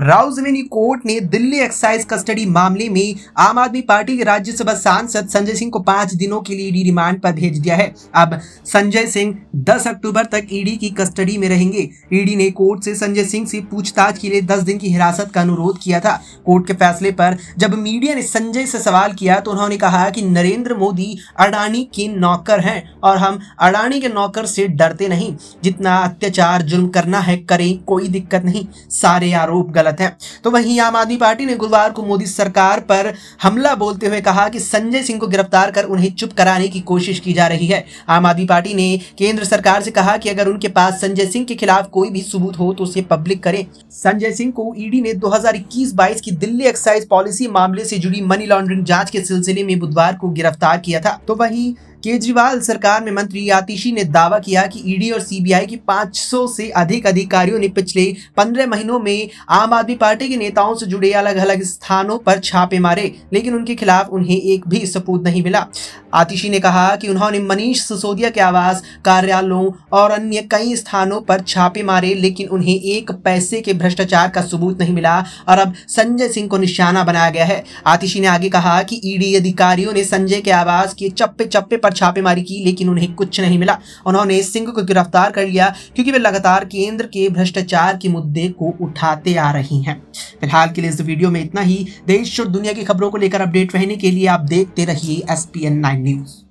राउ revenue court ने Delhi excise custody मामले में आम आदमी पार्टी के राज्यसभा सांसद संजय सिंह को पांच दिनों के लिए ईडी रिमांड पर भेज दिया है अब संजय सिंह 10 अक्टूबर तक ईडी की कस्टडी में रहेंगे ईडी ने कोर्ट से संजय सिंह से पूछताछ के लिए 10 दिन की हिरासत का अनुरोध किया था कोर्ट के फैसले पर जब मीडिया ने संजय से सवाल किया तो उन्होंने कहा कि नरेंद्र मोदी अडानी के नौकर हैं और हम अडानी के नौकर से डरते नहीं जितना अत्याचार जुर्म करना है करें कोई दिक्कत नहीं सारे आरोप गलत गलत है तो वहीं आम आदमी पार्टी ने गुरुवार को मोदी सरकार पर हमला बोलते हुए कहा कि संजय सिंह को गिरफ्तार कर उन्हें चुप कराने की कोशिश की जा रही है आम आदमी पार्टी ने केंद्र सरकार से कहा कि अगर उनके पास संजय सिंह के खिलाफ कोई भी सबूत हो तो उसे पब्लिक करें संजय सिंह को ईडी ने 2021-22 की दिल्ली एक्साइज पॉलिसी मामले से जुड़ी मनी लॉन्ड्रिंग जांच के सिलसिले में बुधवार को गिरफ्तार किया था तो वहीं केजरीवाल सरकार में मंत्री आतिशी ने दावा किया कि ईडी और सीबीआई की 500 से अधिक अधिकारियों ने पिछले 15 महीनों में आम आदमी पार्टी के नेताओं से जुड़े अलग अलग स्थानों पर छापे मारे लेकिन उनके खिलाफ उन्हें एक भी सपूत नहीं मिला आतिशी ने कहा कि उन्होंने मनीष सिसोदिया के आवास कार्यालयों और अन्य कई स्थानों पर छापे मारे लेकिन उन्हें एक पैसे के भ्रष्टाचार का सबूत नहीं मिला और अब संजय सिंह को निशाना बनाया गया है आतिशी ने आगे कहा कि ईडी अधिकारियों ने संजय के आवास के चप्पे चप्पे पर छापेमारी की लेकिन उन्हें कुछ नहीं मिला उन्होंने सिंह को गिरफ्तार कर लिया क्योंकि वे लगातार केंद्र के भ्रष्टाचार के मुद्दे को उठाते आ रही हैं फिलहाल के लिए इस वीडियो में इतना ही देश और दुनिया की खबरों को लेकर अपडेट रहने के लिए आप देखते रहिए एस पी न्यूज़